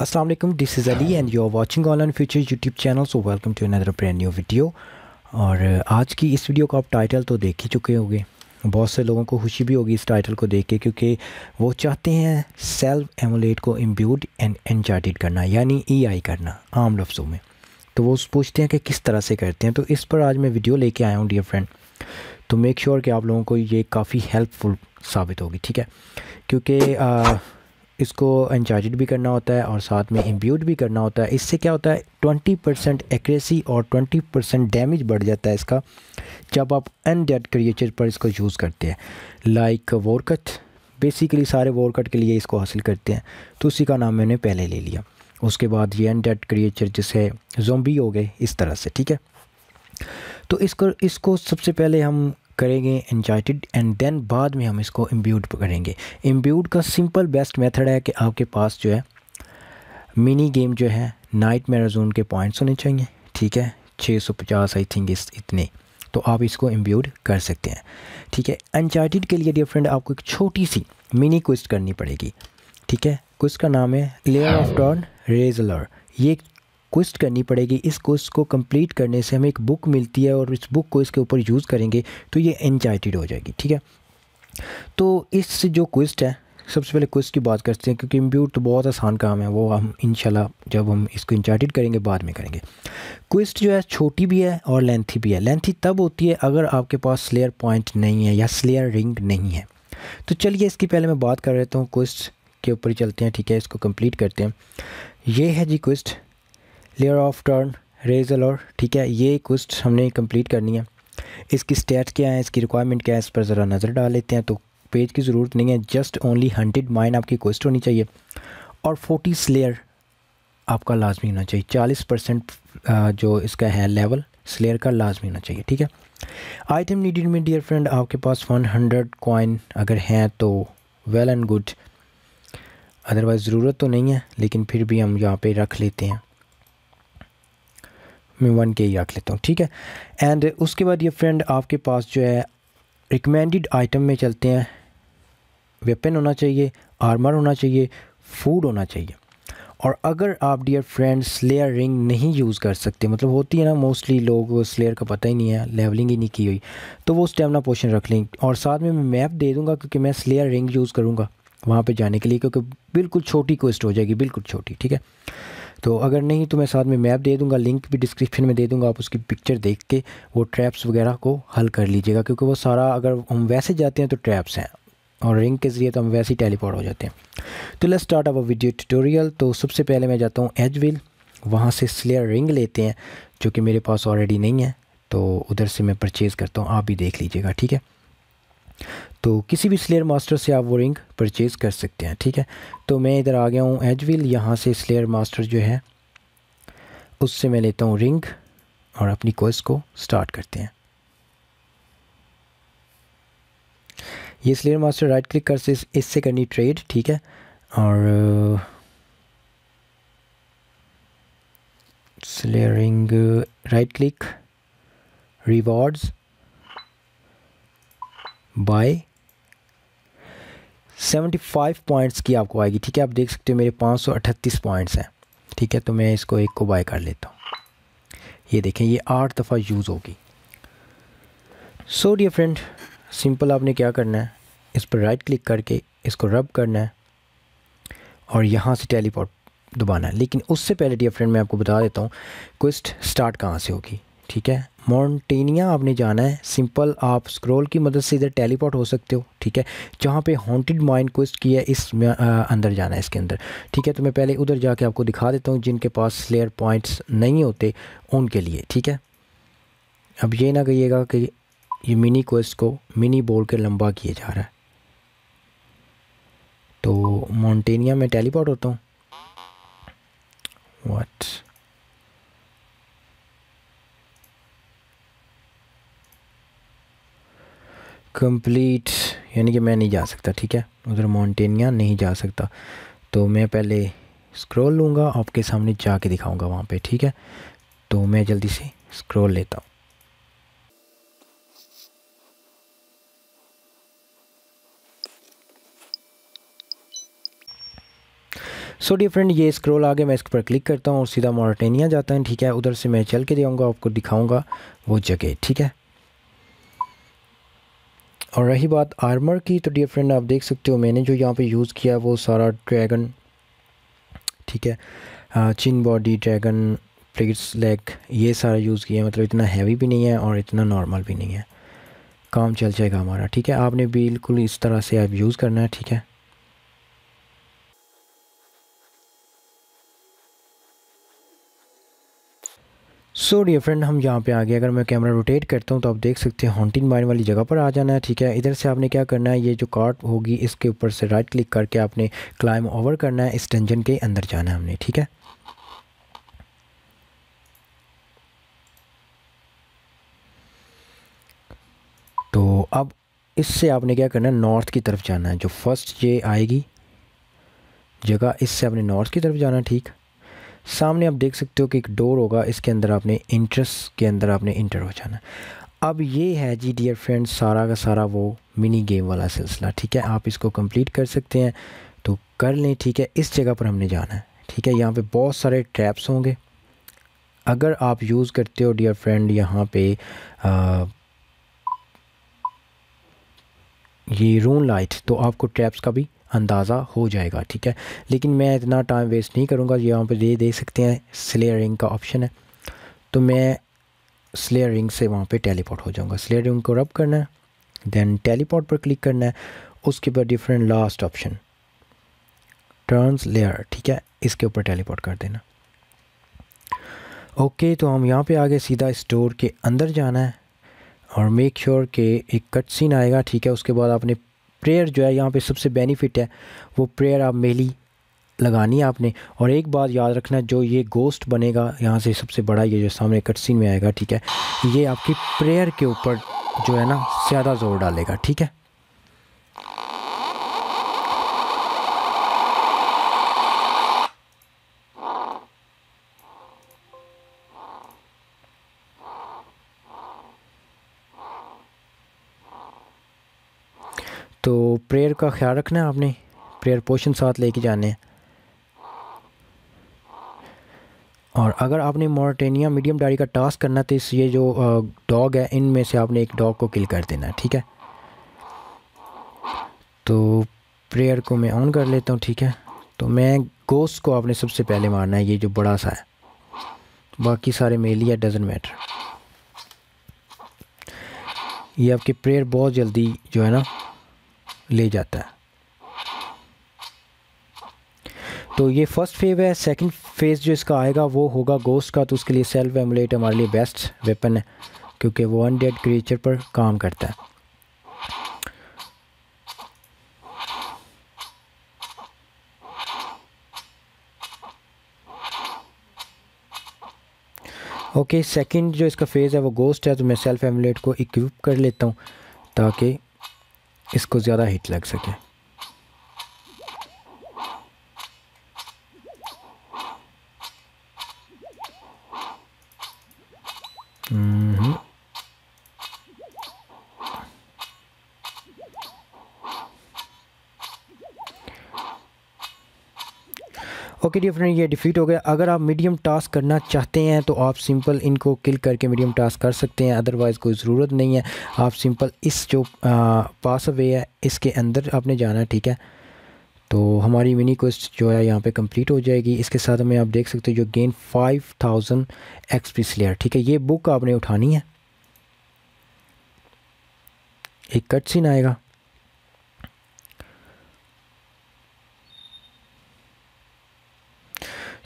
Aslam this is Ali and you are watching all and future YouTube channel so welcome to another brand new video और uh, आज की इस video का आप title तो देख ही चुके होंगे बहुत से लोगों को खुशी भी होगी इस टाइटल को देख के क्योंकि वो चाहते हैं सेल्फ एमोलेट को इम्ब्यूड एंड एनचार्टेड करना यानी ईआई e करना आम लफ्ज़ों में तो वो पूछते हैं कि किस तरह से करते हैं तो इस पर आज मैं वीडियो लेके आया हूँ डियर फ्रेंड तो मेक श्योर sure कि आप लोगों को ये काफ़ी हेल्पफुल साबित होगी ठीक है क्योंकि uh, इसको इंचार्ज भी करना होता है और साथ में इम्प्यूट भी करना होता है इससे क्या होता है ट्वेंटी परसेंट एक्रेसी और ट्वेंटी परसेंट डैमेज बढ़ जाता है इसका जब आप अन डेड क्रिएचर पर इसको यूज़ करते हैं लाइक वोरकट बेसिकली सारे वोरकट के लिए इसको हासिल करते हैं तो उसी का नाम मैंने पहले ले लिया उसके बाद ये अन डेड क्रिएचर जैसे जोम्बी हो गए इस तरह से ठीक है तो इसको इसको सबसे पहले हम करेंगे एनजाइटेड एंड देन बाद में हम इसको इम्ब्यूड करेंगे इम्ब्यूड का सिंपल बेस्ट मेथड है कि आपके पास जो है मिनी गेम जो है नाइट मैराजोन के पॉइंट्स होने चाहिए ठीक है 650 आई थिंक इस इतने तो आप इसको इम्ब्यूड कर सकते हैं ठीक है एनजाइटेड के लिए डियर फ्रेंड आपको एक छोटी सी मिनी क्विस्ट करनी पड़ेगी ठीक है क्विस्ट का नाम है लेयर ऑफ डॉन रेजलर ये एक क्वेस्ट करनी पड़ेगी इस क्वेस्ट को कंप्लीट करने से हमें एक बुक मिलती है और इस बुक को इसके ऊपर यूज़ करेंगे तो ये एनजाइटेड हो जाएगी ठीक है तो इस जो क्वेस्ट है सबसे पहले क्वेस्ट की बात करते हैं क्योंकि इम्प्यूट तो बहुत आसान काम है वो हम इनशाला जब हम इसको इंचार्टेड करेंगे बाद में करेंगे क्वेस्ट जो है छोटी भी है और लेंथी भी है लेंथी तब होती है अगर आपके पास स्लेयर पॉइंट नहीं है या स्लेयर रिंग नहीं है तो चलिए इसकी पहले मैं बात कर रहता हूँ क्वेस्ट के ऊपर चलते हैं ठीक है इसको कम्प्लीट करते हैं ये है जी क्वेस्ट लेयर ऑफ टर्न रेजल और ठीक है ये कुछ हमने कंप्लीट करनी है इसकी स्टेट क्या है इसकी रिक्वायरमेंट क्या है इस पर ज़रा नज़र डाल लेते हैं तो पेज की ज़रूरत नहीं है जस्ट ओनली हंड्रेड माइन आपकी कोस्ट होनी चाहिए और फोर्टी स्लेयर आपका लाजमी होना चाहिए चालीस परसेंट जो इसका है लेवल स्लेयर का लाजमी होना चाहिए ठीक है आइटम नीडेड में डियर फ्रेंड आपके पास वन हंड्रेड कॉइन अगर हैं तो वेल एंड गुड अदरवाइज़ ज़रूरत तो नहीं है लेकिन फिर भी हम यहाँ पे रख लेते हैं मैं वन के ही रख लेता हूँ ठीक है एंड उसके बाद ये फ्रेंड आपके पास जो है रिकमेंडेड आइटम में चलते हैं वेपन होना चाहिए आर्मर होना चाहिए फूड होना चाहिए और अगर आप डियर फ्रेंड स्लेयर रिंग नहीं यूज़ कर सकते मतलब होती है ना मोस्टली लोग स्लेयर का पता ही नहीं है लेवलिंग ही नहीं की हुई तो वो स्टेमिना पोशन रख लें और साथ में मैं मैप दे दूँगा क्योंकि मैं स्लेयर रिंग यूज़ करूँगा वहाँ पे जाने के लिए क्योंकि बिल्कुल छोटी क्वेस्ट हो जाएगी बिल्कुल छोटी ठीक है तो अगर नहीं तो मैं साथ में मैप दे दूंगा लिंक भी डिस्क्रिप्शन में दे दूंगा आप उसकी पिक्चर देख के वो ट्रैप्स वगैरह को हल कर लीजिएगा क्योंकि वो सारा अगर हम वैसे जाते हैं तो ट्रैप्स हैं और रिंग के ज़रिए तो हम वैसे ही टेलीपोर्ट हो जाते हैं तो let's start our video tutorial तो सबसे पहले मैं जाता हूँ विल वहाँ से स्लेयर रिंग लेते हैं जो कि मेरे पास ऑलरेडी नहीं है तो उधर से मैं परचेज़ करता हूँ आप भी देख लीजिएगा ठीक है तो किसी भी स्लेयर मास्टर से आप वो रिंग परचेज़ कर सकते हैं ठीक है तो मैं इधर आ गया हूँ एज यहाँ से स्लेयर मास्टर जो है उससे मैं लेता हूँ रिंग और अपनी कोर्स को स्टार्ट करते हैं ये स्लेयर मास्टर राइट क्लिक कर से इससे करनी ट्रेड ठीक है और slayer ring right click rewards buy 75 points की आपको आएगी ठीक है आप देख सकते हो मेरे 538 पॉइंट्स हैं ठीक है तो मैं इसको एक को बाय कर लेता हूँ ये देखें ये आठ दफ़ा यूज़ होगी सो डियर फ्रेंड सिंपल आपने क्या करना है इस पर राइट क्लिक करके इसको रब करना है और यहाँ से टेलीपोर्ट दबाना है लेकिन उससे पहले डियर फ्रेंड मैं आपको बता देता हूँ क्विस्ट स्टार्ट कहाँ से होगी ठीक है माउंटेनिया आपने जाना है सिंपल आप स्क्रॉल की मदद से इधर टेलीपोर्ट हो सकते हो ठीक है जहाँ पे हॉन्टेड माइंड क्वेस्ट की है इस आ, अंदर जाना है इसके अंदर ठीक है तो मैं पहले उधर जाके आपको दिखा देता हूँ जिनके पास स्लेयर पॉइंट्स नहीं होते उनके लिए ठीक है अब ये ना कहिएगा कि ये मिनी क्वेस्ट को मिनी बोल के लंबा किया जा रहा है तो माउंटेनिया में टेलीपोर्ट होता हूँ वट्स कंप्लीट यानी कि मैं नहीं जा सकता ठीक है उधर माउंटेनिया नहीं जा सकता तो मैं पहले स्क्रॉल लूँगा आपके सामने जा के दिखाऊँगा वहाँ पे ठीक है तो मैं जल्दी से स्क्रॉल लेता हूँ सो so, फ्रेंड ये स्क्रॉल आगे मैं इस पर क्लिक करता हूँ और सीधा मॉरटेनिया जाता है ठीक है उधर से मैं चल के जाऊँगा आपको दिखाऊँगा वो जगह ठीक है और रही बात आर्मर की तो डियर फ्रेंड आप देख सकते हो मैंने जो यहाँ पे यूज़ किया वो सारा ड्रैगन ठीक है chin body dragon plates leg ये सारा यूज़ किया मतलब इतना हैवी भी नहीं है और इतना नॉर्मल भी नहीं है काम चल जाएगा हमारा ठीक है आपने बिल्कुल इस तरह से आप यूज़ करना है ठीक है सो डियर फ्रेंड हम यहाँ पे आ गए अगर मैं कैमरा रोटेट करता हूँ तो आप देख सकते हैं हॉन्टिंग माइन वाली जगह पर आ जाना है ठीक है इधर से आपने क्या करना है ये जो कार्ट होगी इसके ऊपर से राइट क्लिक करके आपने क्लाइम ओवर करना है इस डंजन के अंदर जाना है हमने ठीक है तो अब इससे आपने क्या करना है नॉर्थ की तरफ जाना है जो फर्स्ट ये आएगी जगह इससे आपने नॉर्थ की तरफ जाना ठीक सामने आप देख सकते हो कि एक डोर होगा इसके अंदर आपने इंटरेस्ट के अंदर आपने इंटर हो जाना अब ये है जी डियर फ्रेंड सारा का सारा वो मिनी गेम वाला सिलसिला ठीक है आप इसको कंप्लीट कर सकते हैं तो कर लें ठीक है इस जगह पर हमने जाना है ठीक है यहाँ पे बहुत सारे ट्रैप्स होंगे अगर आप यूज़ करते हो डियर फ्रेंड यहाँ पे आ, ये रून लाइट तो आपको ट्रैप्स का भी अंदाज़ा हो जाएगा ठीक है लेकिन मैं इतना टाइम वेस्ट नहीं करूँगा यहाँ पर ये देख सकते हैं स्लेयरिंग का ऑप्शन है तो मैं स्लेयर रिंग से वहाँ पर टेलीपोर्ट हो जाऊँगा स्लेयर रिंग को रब करना है दैन टेलीपोर्ट पर क्लिक करना है उसके बाद different last option Tarn's lair ठीक है इसके ऊपर टेलीपोर्ट कर देना ओके okay, तो हम यहाँ पे आगे सीधा स्टोर के अंदर जाना है और मेक श्योर sure के एक कट सीन आएगा ठीक है उसके बाद आपने प्रेयर जो है यहाँ पे सबसे बेनिफिट है वो प्रेयर आप मेली लगानी है आपने और एक बात याद रखना जो ये गोस्ट बनेगा यहाँ से सबसे बड़ा ये जो सामने कटसिन में आएगा ठीक है ये आपकी प्रेयर के ऊपर जो है ना ज़्यादा ज़ोर डालेगा ठीक है तो प्रेयर का ख्याल रखना है आपने प्रेयर पोशन साथ लेके जाने हैं और अगर आपने मोरटेनिया मीडियम डायरी का टास्क करना तो इस ये जो डॉग है इन में से आपने एक डॉग को किल कर देना ठीक है तो प्रेयर को मैं ऑन कर लेता हूँ ठीक है तो मैं गोश्त को आपने सबसे पहले मारना है ये जो बड़ा सा है बाकी सारे मेल है डजेंट मैटर ये आपकी प्रेयर बहुत जल्दी जो है ना ले जाता है तो ये फर्स्ट फेव है सेकंड फेज़ जो इसका आएगा वो होगा गोस्ट का तो उसके लिए सेल्फ एमुलेट हमारे लिए बेस्ट वेपन है क्योंकि वो अनडेड क्रिएचर पर काम करता है ओके okay, सेकंड जो इसका फेज़ है वो गोस्ट है तो मैं सेल्फ एमुलेट को इक्विप कर लेता हूँ ताकि इसको ज़्यादा हीट लग सके ओके डियर फ्रेंड ये डिफीट हो गया अगर आप मीडियम टास्क करना चाहते हैं तो आप सिंपल इनको किल करके मीडियम टास्क कर सकते हैं अदरवाइज़ कोई ज़रूरत नहीं है आप सिंपल इस जो पास अवे है इसके अंदर आपने जाना है ठीक है तो हमारी मिनी क्वेस्ट जो है यहाँ पे कंप्लीट हो जाएगी इसके साथ हमें आप देख सकते हो जो गेन 5000 थाउजेंड एक्सपी लेयर ठीक है ये बुक आपने उठानी है एक कट सीन आएगा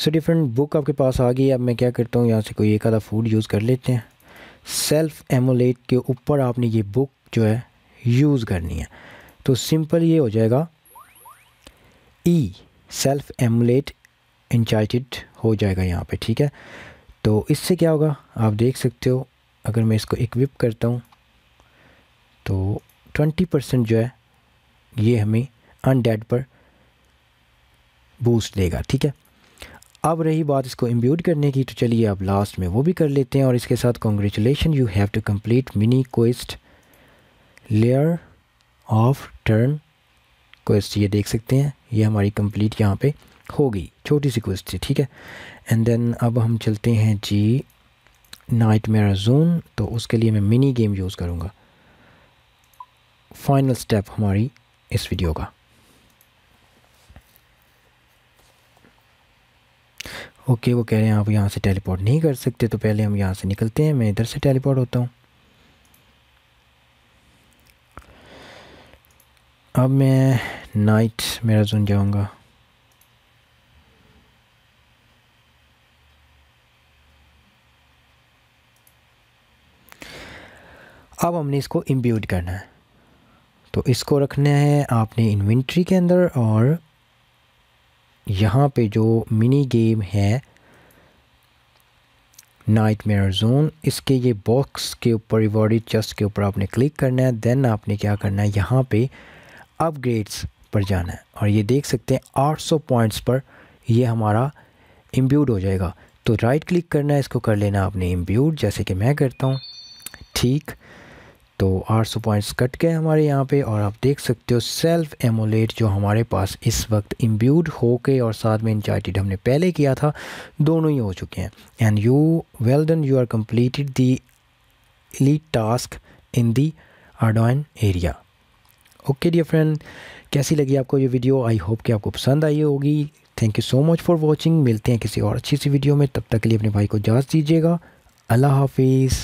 सो डिफरेंट बुक आपके पास आ गई है अब मैं क्या करता हूँ यहाँ से कोई एक आधा फूड यूज़ कर लेते हैं सेल्फ़ एमोलेट के ऊपर आपने ये बुक जो है यूज़ करनी है तो सिंपल ये हो जाएगा ई सेल्फ़ एमोलेट इंचार्टेड हो जाएगा यहाँ पे ठीक है तो इससे क्या होगा आप देख सकते हो अगर मैं इसको इक्विप करता हूँ तो ट्वेंटी परसेंट जो है ये हमें अनडेड पर बूस्ट देगा ठीक है अब रही बात इसको इम्ब्यूट करने की तो चलिए अब लास्ट में वो भी कर लेते हैं और इसके साथ congratulation you have to complete mini quest lair of Tarn quest ये देख सकते हैं ये हमारी कम्प्लीट यहाँ पे गई छोटी सी क्वेस्ट थी ठीक है एंड देन अब हम चलते हैं जी नाइट मेरा जोन तो उसके लिए मैं मिनी गेम यूज़ करूँगा फाइनल स्टेप हमारी इस वीडियो का ओके वो कह रहे हैं आप यहाँ से टेलीपोर्ट नहीं कर सकते तो पहले हम यहाँ से निकलते हैं मैं इधर से टेलीपोर्ट होता हूँ अब मैं नाइट मैराथन जाऊँगा अब हमने इसको इम्ब्यूट करना है तो इसको रखना है आपने इन्वेंट्री के अंदर और यहाँ पे जो मिनी गेम है नाइट मेयर जोन इसके ये बॉक्स के ऊपर रिवॉर्डेड चेस्ट के ऊपर आपने क्लिक करना है देन आपने क्या करना है यहाँ पे अपग्रेड्स पर जाना है और ये देख सकते हैं 800 पॉइंट्स पर ये हमारा इम्ब्यूड हो जाएगा तो राइट क्लिक करना है इसको कर लेना आपने इम्ब्यूड जैसे कि मैं करता हूँ ठीक तो 800 पॉइंट्स कट गए हमारे यहाँ पे और आप देख सकते हो सेल्फ एमोलेट जो हमारे पास इस वक्त इम्ब्यूड होके और साथ में इंचाइटेड हमने पहले किया था दोनों ही हो चुके हैं and you well done you are completed the lead task in the Ardougne area okay dear friend कैसी लगी आपको ये वीडियो आई होप कि आपको पसंद आई होगी thank you so much for watching मिलते हैं किसी और अच्छी सी वीडियो में तब तक के लिए अपने भाई को जांच दीजिएगा अल्लाह हाफिज़